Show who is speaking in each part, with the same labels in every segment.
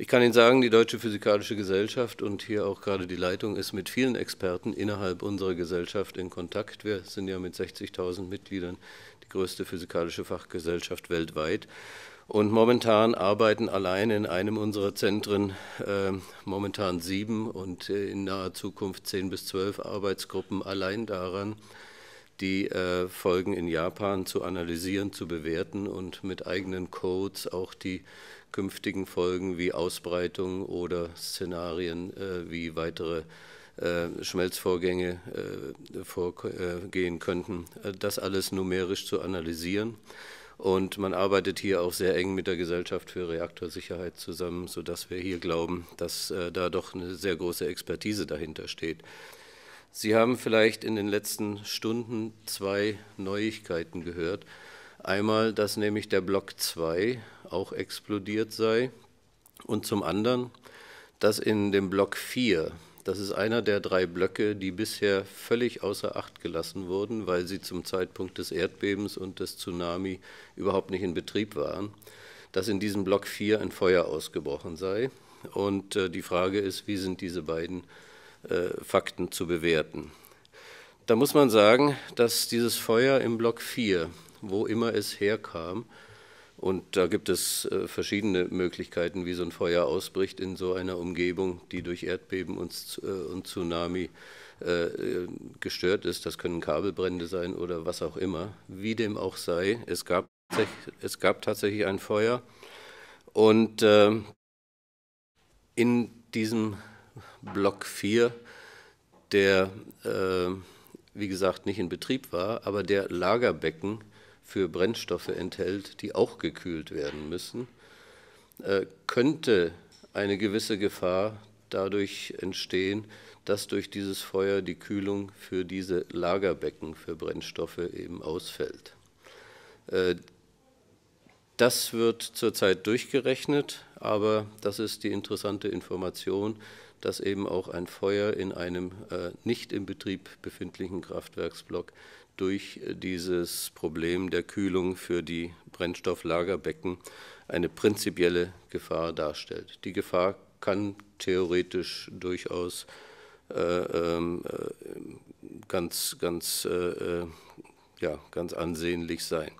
Speaker 1: Ich kann Ihnen sagen, die Deutsche Physikalische Gesellschaft und hier auch gerade die Leitung ist mit vielen Experten innerhalb unserer Gesellschaft in Kontakt. Wir sind ja mit 60.000 Mitgliedern die größte physikalische Fachgesellschaft weltweit. Und momentan arbeiten allein in einem unserer Zentren äh, momentan sieben und äh, in naher Zukunft zehn bis zwölf Arbeitsgruppen allein daran, die äh, Folgen in Japan zu analysieren, zu bewerten und mit eigenen Codes auch die künftigen Folgen wie Ausbreitung oder Szenarien äh, wie weitere äh, Schmelzvorgänge äh, vorgehen äh, könnten, äh, das alles numerisch zu analysieren. Und man arbeitet hier auch sehr eng mit der Gesellschaft für Reaktorsicherheit zusammen, sodass wir hier glauben, dass da doch eine sehr große Expertise dahinter steht. Sie haben vielleicht in den letzten Stunden zwei Neuigkeiten gehört. Einmal, dass nämlich der Block 2 auch explodiert sei und zum anderen, dass in dem Block 4, das ist einer der drei Blöcke, die bisher völlig außer Acht gelassen wurden, weil sie zum Zeitpunkt des Erdbebens und des Tsunami überhaupt nicht in Betrieb waren, dass in diesem Block 4 ein Feuer ausgebrochen sei. Und äh, die Frage ist, wie sind diese beiden äh, Fakten zu bewerten. Da muss man sagen, dass dieses Feuer im Block 4, wo immer es herkam, und da gibt es äh, verschiedene Möglichkeiten, wie so ein Feuer ausbricht in so einer Umgebung, die durch Erdbeben und, äh, Tsunami gestört ist. Das können Kabelbrände sein oder was auch immer. Wie dem auch sei, es gab, es gab tatsächlich ein Feuer. Und ähm, in diesem Block 4, der, äh, wie gesagt, nicht in Betrieb war, aber der Lagerbecken für Brennstoffe enthält, die auch gekühlt werden müssen, äh, könnte eine gewisse Gefahr dadurch entstehen, dass durch dieses Feuer die Kühlung für diese Lagerbecken für Brennstoffe eben ausfällt. Äh, das wird zurzeit durchgerechnet, aber das ist die interessante Information, dass eben auch ein Feuer in einem äh, nicht im Betrieb befindlichen Kraftwerksblock durch äh, dieses Problem der Kühlung für die Brennstofflagerbecken eine prinzipielle Gefahr darstellt. Die Gefahr kann theoretisch durchaus äh, ähm, äh, ganz, ganz, äh, äh, ja, ganz ansehnlich sein.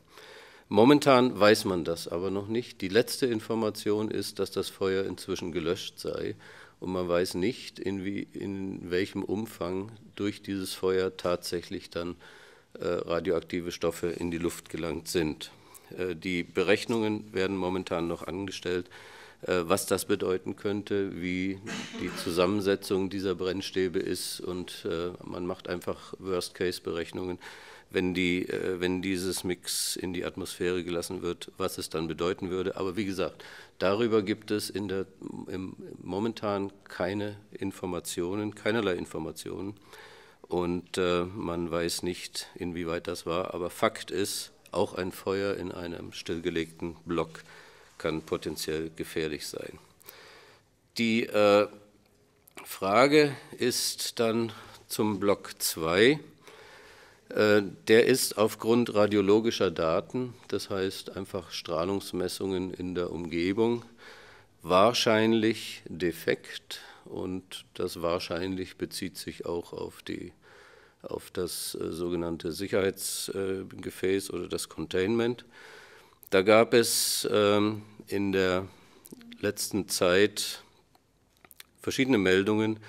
Speaker 1: Momentan weiß man das aber noch nicht. Die letzte Information ist, dass das Feuer inzwischen gelöscht sei und man weiß nicht, in, wie, in welchem Umfang durch dieses Feuer tatsächlich dann äh, radioaktive Stoffe in die Luft gelangt sind. Äh, die Berechnungen werden momentan noch angestellt, äh, was das bedeuten könnte, wie die Zusammensetzung dieser Brennstäbe ist und äh, man macht einfach Worst-Case-Berechnungen wenn, die, äh, wenn dieses Mix in die Atmosphäre gelassen wird, was es dann bedeuten würde. Aber wie gesagt, darüber gibt es in der, im, momentan keine Informationen, keinerlei Informationen. Und äh, man weiß nicht, inwieweit das war. Aber Fakt ist, auch ein Feuer in einem stillgelegten Block kann potenziell gefährlich sein. Die äh, Frage ist dann zum Block 2. Äh, der ist aufgrund radiologischer Daten, das heißt einfach Strahlungsmessungen in der Umgebung, wahrscheinlich defekt und das wahrscheinlich bezieht sich auch auf, die, auf das äh, sogenannte Sicherheitsgefäß äh, oder das Containment. Da gab es ähm, in der letzten Zeit verschiedene Meldungen,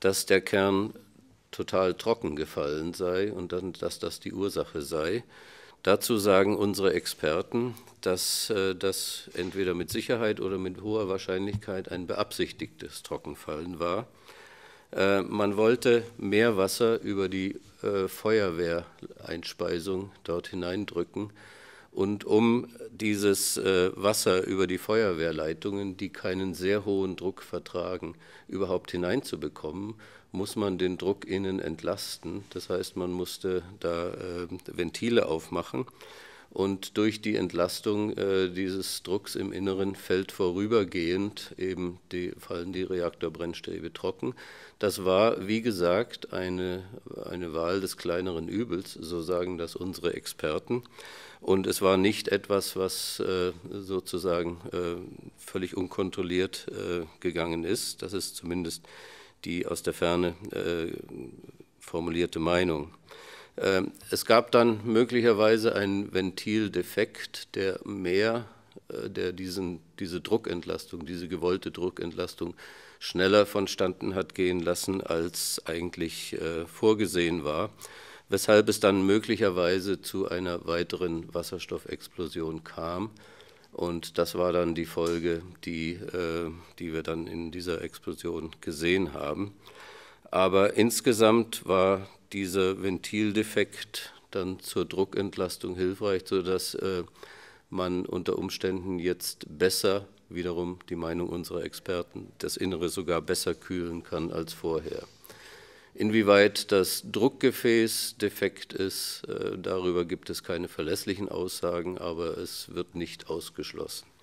Speaker 1: dass der Kern total trocken gefallen sei und dann, dass das die Ursache sei. Dazu sagen unsere Experten, dass äh, das entweder mit Sicherheit oder mit hoher Wahrscheinlichkeit ein beabsichtigtes Trockenfallen war. Äh, man wollte mehr Wasser über die äh, Feuerwehreinspeisung dort hineindrücken, und um dieses äh, Wasser über die Feuerwehrleitungen, die keinen sehr hohen Druck vertragen, überhaupt hineinzubekommen, muss man den Druck innen entlasten. Das heißt, man musste da äh, Ventile aufmachen. Und durch die Entlastung äh, dieses Drucks im Inneren fällt vorübergehend eben die, fallen die Reaktorbrennstäbe trocken. Das war, wie gesagt, eine, eine Wahl des kleineren Übels, so sagen das unsere Experten. Und es war nicht etwas, was äh, sozusagen äh, völlig unkontrolliert äh, gegangen ist. Das ist zumindest die aus der Ferne äh, formulierte Meinung. Ähm, es gab dann möglicherweise einen Ventildefekt, der mehr, äh, der diesen, diese Druckentlastung, diese gewollte Druckentlastung schneller vonstanden hat gehen lassen, als eigentlich äh, vorgesehen war, weshalb es dann möglicherweise zu einer weiteren Wasserstoffexplosion kam. Und das war dann die Folge, die, äh, die wir dann in dieser Explosion gesehen haben. Aber insgesamt war dieser Ventildefekt dann zur Druckentlastung hilfreich, sodass äh, man unter Umständen jetzt besser, wiederum die Meinung unserer Experten, das Innere sogar besser kühlen kann als vorher. Inwieweit das Druckgefäß defekt ist, äh, darüber gibt es keine verlässlichen Aussagen, aber es wird nicht ausgeschlossen.